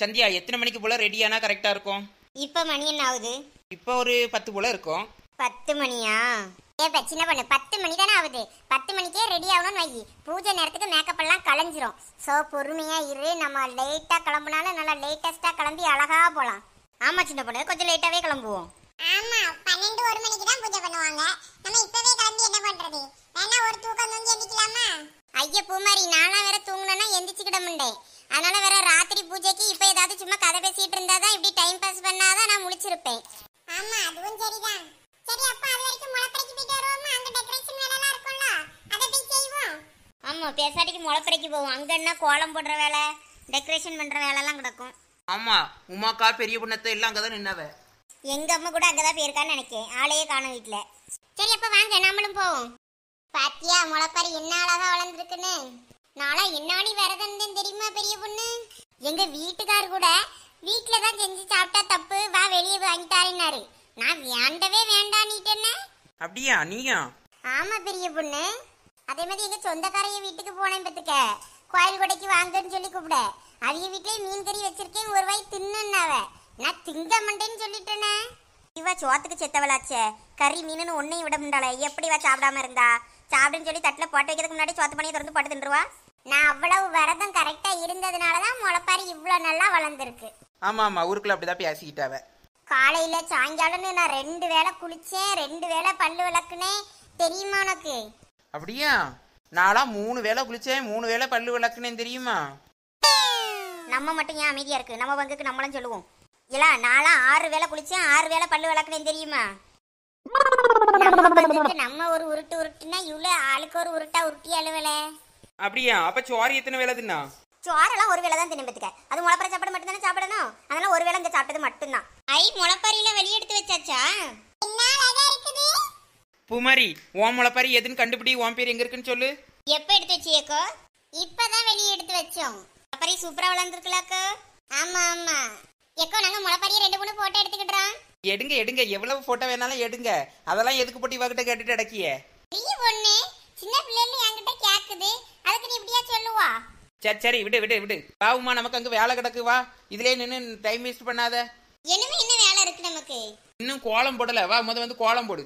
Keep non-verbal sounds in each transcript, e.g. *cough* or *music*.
சந்தியா எத்தனை மணிக்கு போல ரெடியானா கரெக்டா இருக்கும் இப்போ மணி என்ன ஆகுது இப்போ ஒரு பத்து போல இருக்கும் பத்து மணியா ஏ சின்ன பொண்ணு பத்து மணி தானே ஆகுது பத்து மணிக்கே ரெடி ஆகணும்னு வை பூஜை நேரத்துக்கு மேக்கப் எல்லாம் கலைஞ்சிரும் ஸோ பொறுமையா இரு நம்ம லேட்டா கிளம்புனாலும் நல்லா லேட்டஸ்டா கிளம்பி அழகா போலாம் ஆமா சின்ன பொண்ணு கொஞ்சம் லேட்டாவே கிளம்புவோம் ஆமா பன்னெண்டு ஒரு மணிக்கு தான் பூஜை பண்ணுவாங்க நம்ம இப்பவே கிளம்பி என்ன பண்றது வேணா ஒரு தூக்கம் தூங்கி எந்திக்கலாமா ஐய பூமாரி நானா வேற தூங்கினா எந்திரிச்சுக்கிட முண்டே அதனால வேற ராத்திரி பூஜைக்கு இப்ப ஏதாவது சும்மா கதை பேசிட்டு இருந்தாதான் இப்படி டைம் பாஸ் பண்ணாதான் நான் முடிச்சிருப்பேன் ஆமா அதுவும் சரிதான் சரி அப்ப அது வரைக்கும் முளப்பறைக்கு போயிட்டு வருவோமா அங்க டெக்கரேஷன் வேலை எல்லாம் இருக்கும்ல அதை போய் செய்வோம் ஆமா பேசாட்டிக்கு முளப்பறைக்கு போவோம் அங்க என்ன கோலம் போடுற வேலை டெக்கரேஷன் பண்ற வேலை எல்லாம் கிடக்கும் ஆமா உமாக்கா பெரிய பொண்ணத்தை எல்லாம் அங்கதான் நின்னவ எங்க அம்மா கூட அங்கதான் போயிருக்கான்னு நினைக்கிறேன் ஆளையே காணும் வீட்டுல சரி அப்ப வாங்க நாமளும் போவோம் பாத்தியா முளைப்பாரி என்ன அழகா வளர்ந்துருக்குன்னு நானா என்னாடி வரதுன்னு தெரியுமா பெரிய பொண்ணு எங்க வீட்டுக்கார் கூட வீட்டுல தான் செஞ்சு சாப்பிட்டா தப்பு வா வெளியே வாங்கிட்டாருன்னாரு நான் வேண்டவே வேண்டாம் அப்படியா நீயா ஆமா பெரிய பொண்ணு அதே மாதிரி எங்க சொந்தக்காரைய வீட்டுக்கு போனேன் பத்துக்க கோயில் கொடைக்கு வாங்கன்னு சொல்லி கூப்பிட அவங்க வீட்லயே மீன் கறி வச்சிருக்கேன் ஒரு வாய் தின்னுன்னாவ நான் திங்க மாட்டேன்னு சொல்லிட்டேனே இவ சோத்துக்கு செத்தவளாச்சே கறி மீனுன்னு ஒன்னையும் விட முடியல எப்படி வா சாப்பிடாம இருந்தா சாப்பிடுன்னு சொல்லி தட்டில் போட்டு வைக்கிறதுக்கு முன்னாடி சோத்து பண்ணி திறந்து போட்டு தின்றுவா நான் அவ்வளவு விரதம் கரெக்டாக இருந்ததுனால தான் முளைப்பாரி இவ்வளோ நல்லா வளர்ந்துருக்கு ஆமாம் ஆமாம் ஊருக்குள்ள அப்படிதான் பேசிக்கிட்டாவே காலையில் சாயங்காலம்னு நான் ரெண்டு வேளை குளிச்சேன் ரெண்டு வேளை பல்லு விளக்குனே தெரியுமா உனக்கு அப்படியா நானா மூணு வேளை குளிச்சேன் மூணு வேளை பல்லு விளக்குனே தெரியுமா நம்ம மட்டும் ஏன் அமைதியா இருக்கு நம்ம பங்குக்கு நம்மளும் சொல்லுவோம் இல்ல நானா ஆறு வேளை குளிச்சேன் ஆறு வேளை பல்லு விளக்குனே தெரியுமா நம்ம ஒரு உருட்டு உருட்டுனா இவ்ளோ ஆளுக்கு ஒரு உருட்டா உருட்டி அழுவல அப்படியா அப்ப சோறு எத்தனை வேலை தின்னா சோறெல்லாம் ஒரு வேளை தான் தின்பத்துக்க அது முளப்பறை சாப்பாடு மட்டும் தானே சாப்பிடணும் அதனால ஒரு வேளை இங்க சாப்பிட்டது தான் ஐ முளப்பறையில வெளிய எடுத்து வச்சாச்சா புமரி ஓம் முளப்பறி எதுன்னு கண்டுபிடி ஓம் பேர் எங்க இருக்குன்னு சொல்லு எப்ப எடுத்து வச்சியக்கோ இப்பதான் வெளியே எடுத்து வச்சோம் அப்பறே சூப்பரா வளர்ந்துருக்கலாக்கோ ஆமா ஆமா எக்கோ நாங்க முளப்பறிய ரெண்டு மூணு போட்டோ எடுத்துக்கிட்டோம் எடுங்க எடுங்க எவ்வளவு போட்டோ வேணாலும் எடுங்க அதெல்லாம் எதுக்கு போட்டி இவகிட்ட கேட்டுட்டு அடக்கிய நீ பொண்ணு சின்ன பிள்ளைல என்கிட்ட கேக்குது அதுக்கு நீ இப்படியா சொல்லுவா சரி சரி விடு விடு விடு பாவுமா நமக்கு அங்க வேலை கிடக்கு வா இதுலயே நின்னு டைம் வேஸ்ட் பண்ணாத என்னமே என்ன வேலை இருக்கு நமக்கு இன்னும் கோலம் போடல வா முத வந்து கோலம் போடு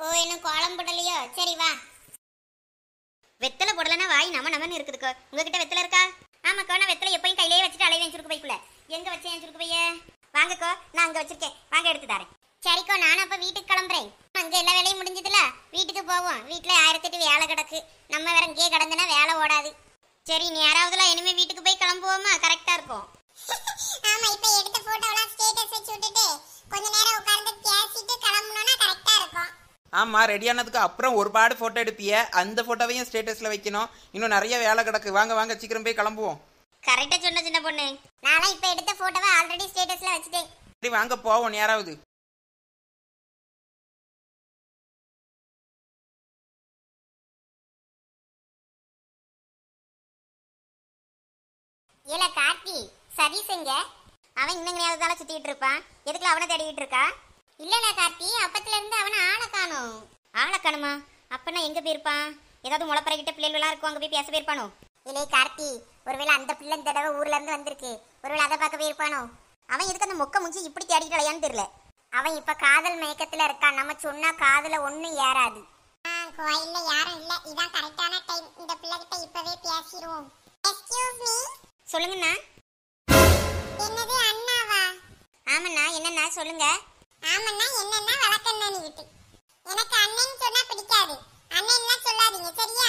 ஓ இன்னும் கோலம் போடலையோ சரி வா வெத்தலை போடலனா வாய் நம்ம நம்ம இருக்குதுக்கோ உங்ககிட்ட வெத்தலை இருக்கா ஆமா கோனா வெத்தலை எப்பயும் கையிலேயே வச்சுட்டு அலைவேன் சுருக்கு பைக்குள்ள எங்க வச்சேன் சுருக்கு பைய வாங்கக்கோ நான் அங்கே வச்சிருக்கேன் வாங்க எடுத்து தரேன் சரிக்கோ நானும் அப்போ வீட்டுக்கு கிளம்புறேன் அங்கே எல்லா வேலையும் முடிஞ்சதுல வீட்டுக்கு போவோம் வீட்டில் ஆயிரத்தெட்டு வேலை கிடக்கு நம்ம வேற இங்கே கிடந்துனா வேலை ஓடாது சரி நீ யாராவதுல இனிமே வீட்டுக்கு போய் கிளம்புவோமா கரெக்டா இருக்கும் *laughs* ஆமா இப்ப எடுத்த போட்டோலாம் ஸ்டேட்டஸ் வச்சு விட்டுட்டு கொஞ்ச நேரம் உட்கார்ந்து பேசிட்டு கிளம்பணும்னா கரெக்டா இருக்கும் ஆமா ரெடி ஆனதுக்கு அப்புறம் ஒரு பாடு போட்டோ எடுப்பிய அந்த போட்டோவையும் ஸ்டேட்டஸ்ல வைக்கணும் இன்னும் நிறைய வேலை கிடக்கு வாங்க வாங்க சீக்கிரம் போய் கிளம்புவோம் கரெக்டா சொன்ன சின்ன பொண்ணு நான் இப்ப எடுத்த போட்டோவை ஆல்ரெடி ஸ்டேட்டஸ்ல வச்சுட்டேன் சரி வாங்க போவோம் யாராவது ஏல கார்த்தி சதீஷ் எங்க அவன் இன்னும் தானே சுத்திட்டு இருப்பான் எதுக்குல அவனை தேடிட்டு இருக்கா இல்லல கார்த்தி அப்பத்துல இருந்து அவனை ஆளை காணோம் ஆளை காணுமா அப்பனா எங்க போயிருப்பான் ஏதாவது முளப்பறை கிட்ட எல்லாம் இருக்கும் அங்க போய் பேச போயிருப்பானோ இலே கார்த்தி ஒருவேளை அந்த பிள்ளை இந்த தடவை ஊர்ல இருந்து வந்திருக்கு ஒருவேளை அதை பார்க்கவே இருப்பானோ அவன் எதுக்கு அந்த மொக்க முஞ்சி இப்படி தேடிக்கலையான்னு தெரியல அவன் இப்ப காதல் மயக்கத்துல இருக்கான் நம்ம சொன்னா காதல ஒண்ணும் ஏறாது கோயில்ல யாரும் இல்ல இதான் கரெக்டான டைம் இந்த பிள்ளை கிட்ட இப்பவே பேசிடுவோம் எக்ஸ்கியூஸ் மீ சொல்லுங்கண்ணா என்னது அண்ணாவா ஆமாண்ணா என்னண்ணா சொல்லுங்க ஆமாண்ணா என்னன்னா வழக்கண்ணான்னு எனக்கு அண்ணன் சொன்னா பிடிக்காது அண்ணன்லாம் சொல்லாதீங்க சரியா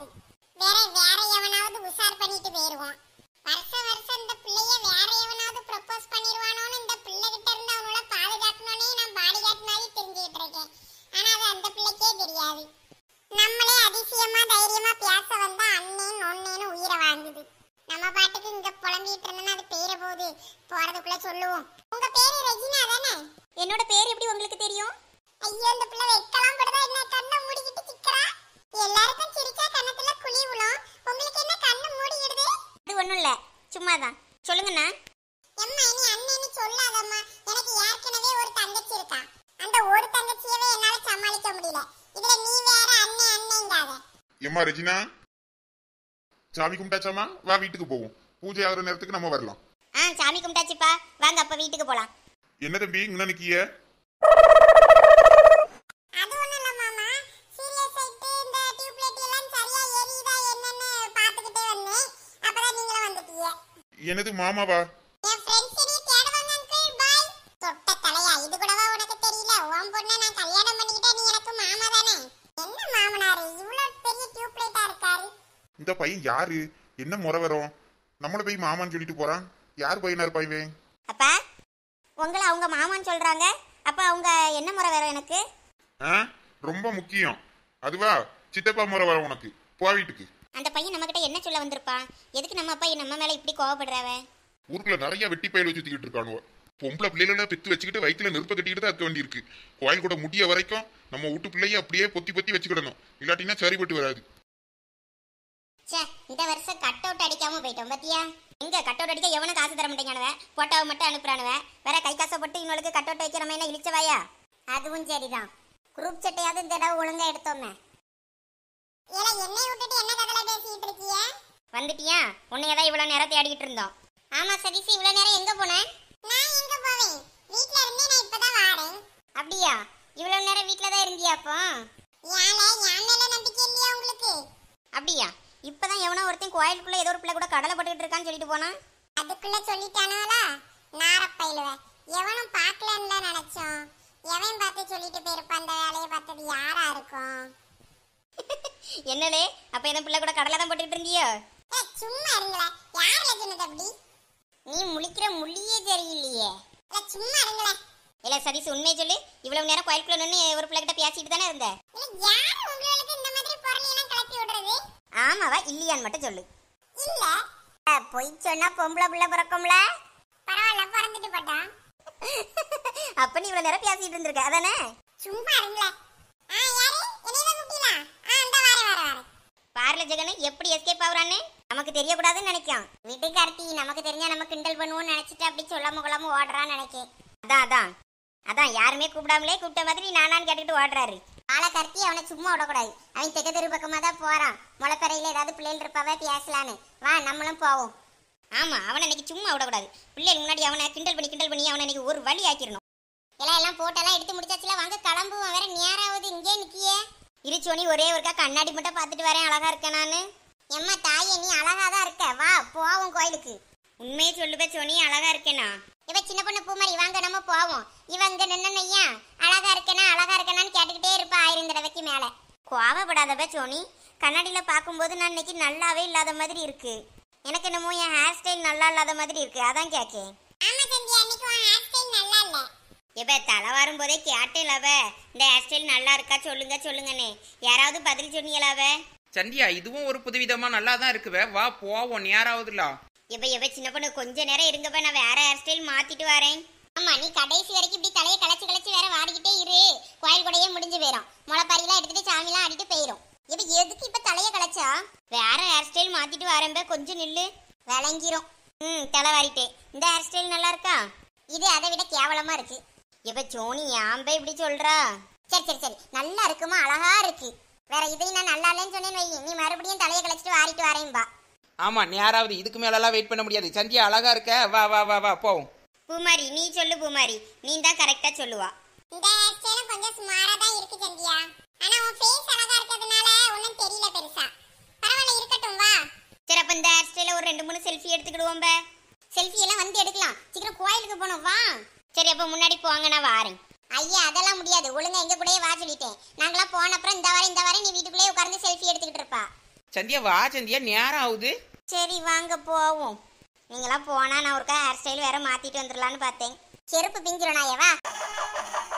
முடியாது வேற வேற எவனாவது உசார் பண்ணிட்டு போயிருவான் வருஷ வருஷம் இந்த பிள்ளைய வேற எவனாவது ப்ரப்போஸ் பண்ணிடுவானோன்னு இந்த பிள்ளை கிட்ட இருந்து அவனோட பாதுகாக்கணும்னே நான் பாடி காட் மாதிரி தெரிஞ்சுக்கிட்டு இருக்கேன் ஆனா அது அந்த பிள்ளைக்கே தெரியாது நம்மளே அதிசயமா தைரியமா பேச வந்தா அண்ணேன் நொன்னேன்னு உயிரை வாங்குது நம்ம பாட்டுக்கு இங்க புலம்பிட்டு இருந்தோம்னா அது பேர போகுது போறதுக்குள்ள சொல்லுவோம் உங்க பேரு ரஜினா தானே என்னோட பேர் எப்படி உங்களுக்கு தெரியும் ஐயோ அந்த பிள்ளை வெக்கலாம் படுதா என்ன கண்ணை மூடிக்கிட்டு எல்லாருக்கும் சிரிச்சா கண்ணத்துல குழி விழும் உங்களுக்கு என்ன கண்ணு மூடிடுது அது ஒண்ணும் இல்ல சும்மாதான் சொல்லுங்கண்ணா எம்மா இனி அண்ணேன்னு சொல்லாதம்மா எனக்கு ஏற்கனவே ஒரு தங்கச்சி இருக்கா அந்த ஒரு தங்கச்சியவே என்னால சமாளிக்க முடியல இதுல நீ வேற அண்ணே அண்ணேங்காத எம்மா ரெஜினா சாமி கும்பிட்டாச்சாமா வா வீட்டுக்கு போவோம் பூஜை ஆகிற நேரத்துக்கு நம்ம வரலாம் ஆ சாமி கும்பிட்டாச்சுப்பா வாங்க அப்ப வீட்டுக்கு போலாம் என்ன தம்பி இங்கே நினைக்கிய எனது மாமாவா இந்த பையன் யாரு என்ன முறை வரும் நம்மள போய் மாமான்னு சொல்லிட்டு போறான் யார் பையனா இருப்பா அப்பா உங்களை அவங்க மாமான்னு சொல்றாங்க அப்ப அவங்க என்ன முறை வரும் எனக்கு ரொம்ப முக்கியம் அதுவா சித்தப்பா முறை வரும் உனக்கு போ வீட்டுக்கு அந்த பையன் நம்ம கிட்ட என்ன சொல்ல வந்திருப்பான் எதுக்கு நம்ம அப்பா நம்ம மேல இப்படி கோவப்படுறாவ ஊருக்குள்ள நிறைய வெட்டி பயிர் வச்சு தூக்கிட்டு இருக்கானுவ பொம்பளை பிள்ளைல பித்து வச்சுக்கிட்டு வயிற்றுல நெருப்ப கட்டிக்கிட்டு தான் வேண்டி இருக்கு கோயில் கூட முடிய வரைக்கும் நம்ம வீட்டு பிள்ளைய அப்படியே பொத்தி பொத்தி வச்சுக்கிடணும் இல்லாட்டினா போட்டு வராது இந்த வருஷம் கட் அவுட் அடிக்காம போயிட்டோம் பாத்தியா எங்க கட் அவுட் அடிக்க எவனும் காசு தர மாட்டேங்கானுவ போட்டோவை மட்டும் அனுப்புறானுவ வேற கை காசை போட்டு இவங்களுக்கு கட் அவுட் வைக்கிறமே என்ன இழிச்சவாயா அதுவும் சரிதான் குரூப் சட்டையாவது இந்த தடவை ஒழுங்கா எடுத்தோமே வந்துட்டியா உன்னைய தான் இவ்வளவு நேரம் தேடிட்டு இருந்தோம் ஆமா சதீஷ் இவ்வளவு நேரம் எங்க போன நான் எங்க போவேன் வீட்ல இருந்தே நான் இப்பதான் வாரேன் அப்படியா இவ்வளவு நேரம் வீட்ல தான் இருந்தியா அப்போ யாலே யான் மேல நம்பிக்கை இல்லையா உங்களுக்கு அப்படியா இப்பதான் எவனோ ஒருத்தன் கோயிலுக்குள்ள ஏதோ ஒரு பிள்ளை கூட கடலை போட்டுக்கிட்டு இருக்கான்னு சொல்லிட்டு போனான் அதுக்குள்ள சொல்லிட்டானாலா நாரப்பயிலுவ எவனும் பார்க்கலன்னு நினைச்சோம் எவன் பார்த்து சொல்லிட்டு போயிருப்பான் அந்த வேலையை பார்த்தது யாரா இருக்கும் *laughs* என்னடே அப்ப என்ன பிள்ளை கூட கடலை தான் போட்டுக்கிட்டு இருந்தியோ சும்மா இருங்களா யார் சொன்னது அப்படி நீ முழிக்கிற முள்ளியே தெரியலையே சும்மா இருங்களா இல்ல சதீஷ் உண்மையை சொல்லு இவ்வளவு நேரம் கோயிலுக்குள்ள நின்று ஒரு பிள்ளை கிட்ட பேசிட்டு தானே இருந்த ஆமாவா இல்லையான்னு மட்டும் சொல்லு இல்ல பொய் சொன்னா பொம்பளை பிள்ளை பிறக்கும்ல பரவாயில்ல பிறந்துட்டு போட்டான் *laughs* அப்ப நீ இவ்வளவு நேரம் பேசிட்டு இருந்திருக்க அதானே சும்மா இருங்களேன் சண்முகன்னு எப்படி எஸ்கேப் ஆகுறான்னு நமக்கு தெரியக்கூடாதுன்னு நினைக்கான் வீட்டுக்கு அர்த்தி நமக்கு தெரிஞ்சா நம்ம கிண்டல் பண்ணுவோம்னு நினைச்சிட்டு அப்படி சொல்லாம கொள்ளாம ஓடுறான்னு நினைக்கேன் அதான் அதான் அதான் யாருமே கூப்பிடாமலே கூப்பிட்ட மாதிரி நானான்னு கேட்டுக்கிட்டு ஓடுறாரு ஆளை கருத்தி அவனை சும்மா விடக்கூடாது அவன் தெக்க தெரு பக்கமாக தான் போகிறான் முளைப்பறையில் ஏதாவது பிள்ளைகள் இருப்பாவே பேசலான்னு வா நம்மளும் போவோம் ஆமாம் அவனை இன்னைக்கு சும்மா விடக்கூடாது பிள்ளைகள் முன்னாடி அவனை கிண்டல் பண்ணி கிண்டல் பண்ணி அவனை இன்னைக்கு ஒரு வழி ஆக்கிடணும் எல்லாம் எல்லாம் போட்டெல்லாம் எடுத்து முடிச்சாச்சுல வாங்க கிளம்புவோம் வேற நேராவது இங்கே நிற்கியே இருச்சோனி ஒரே ஒருக்கா கண்ணாடி மட்டும் பார்த்துட்டு வரேன் அழகா இருக்கேன் நான் எம்மா தாய் நீ அழகா தான் இருக்க வா போவோம் கோயிலுக்கு உண்மையை சொல்லுவே சோனி அழகா இருக்கேனா இவ சின்ன பொண்ணு பூமரி வாங்க நம்ம போவோம் இவங்க நின்னனையா அழகா இருக்கேனா அழகா இருக்கேனான்னு கேட்டுக்கிட்டே இருப்பா ஆயிரம் தடவைக்கு மேல கோவப்படாதவ சோனி கண்ணாடியில பார்க்கும்போது நான் இன்னைக்கு நல்லாவே இல்லாத மாதிரி இருக்கு எனக்கு என்னமோ என் ஹேர் ஸ்டைல் நல்லா இல்லாத மாதிரி இருக்கு அதான் கேட்கேன் இப்போ தலை வரும்போதே கேட்டேலாவ இந்த ஹேர் ஸ்டைல் நல்லா இருக்கா சொல்லுங்க சொல்லுங்கண்ணே யாராவது பதில் சொன்னீங்களாவ சந்தியா இதுவும் ஒரு புதுவிதமா நல்லா தான் இருக்குவே வா போவோம் யாராவதுலா இப்போ இப்போ சின்ன பொண்ணு கொஞ்ச நேரம் இருங்கப்ப நான் வேற ஹேர் ஸ்டைல் மாத்திட்டு வரேன் ஆமா நீ கடைசி வரைக்கும் இப்படி தலையை கலச்சு கலச்சு வேற வாடிக்கிட்டே இரு கோயில் கூடயே முடிஞ்சு போயிடும் முளைப்பாரியெல்லாம் எடுத்துட்டு சாமிலாம் ஆடிட்டு போயிடும் இப்போ எதுக்கு இப்போ தலையை கலச்சா வேற ஹேர் ஸ்டைல் மாத்திட்டு வரேன் கொஞ்சம் நில்லு விளங்கிரும் ம் தலை வாரிட்டே இந்த ஹேர் ஸ்டைல் நல்லா இருக்கா இது அதை விட கேவலமா இருக்கு இப்ப சோனி ஆம்ப இப்படி சொல்றா சரி சரி சரி நல்லா இருக்குமா அழகா இருக்கு வேற இதையும் நான் நல்லா இல்லைன்னு சொன்னேன்னு வை நீ மறுபடியும் தலையை கழிச்சிட்டு வாரிட்டு வரேன்பா ஆமா நேராவது இதுக்கு எல்லாம் வெயிட் பண்ண முடியாது சந்தியா அழகா இருக்க வா வா வா வா போ பூமாரி நீ சொல்லு பூமாரி நீ தான் கரெக்டா சொல்லுவா இந்த ஹேர் கொஞ்சம் சுமாரா தான் இருக்கு சந்தியா ஆனா உன் ஃபேஸ் அழகா இருக்கதுனால ஒண்ணும் தெரியல பெருசா பரவாயில்ல இருக்கட்டும் வா சரி அப்ப இந்த ஹேர் ஒரு ரெண்டு மூணு செல்ஃபி எடுத்துக்கிடுவோம் செல்ஃபி எல்லாம் வந்து எடுக்கலாம் சீக்கிரம் கோயிலுக்கு போனோம் வா சரி அப்போ முன்னாடி போங்க நான் வாரேன் ஐயா அதெல்லாம் முடியாது ஒழுங்கா எங்க கூடயே வா சொல்லிட்டேன் நாங்களாம் போன அப்புறம் இந்த வாரம் இந்த வாரம் நீ வீட்டுக்குள்ளே உட்கார்ந்து செல்ஃபி எடுத்துக்கிட்டு இருப்பா சந்தியா வா சந்தியா நேரம் ஆகுது சரி வாங்க போவோம் நீங்களாம் போனா நான் ஒருக்கா ஹேர் ஸ்டைல் வேற மாத்திட்டு வந்துடலான்னு பார்த்தேன் செருப்பு பிஞ்சிரும் நாயவா